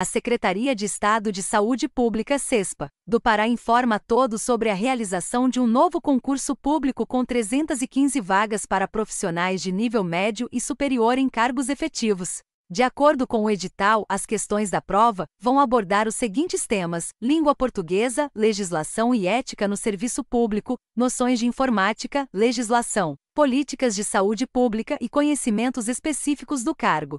A Secretaria de Estado de Saúde Pública CESPA, do Pará informa a todos sobre a realização de um novo concurso público com 315 vagas para profissionais de nível médio e superior em cargos efetivos. De acordo com o edital, as questões da prova vão abordar os seguintes temas: língua portuguesa, legislação e ética no serviço público, noções de informática, legislação, políticas de saúde pública e conhecimentos específicos do cargo.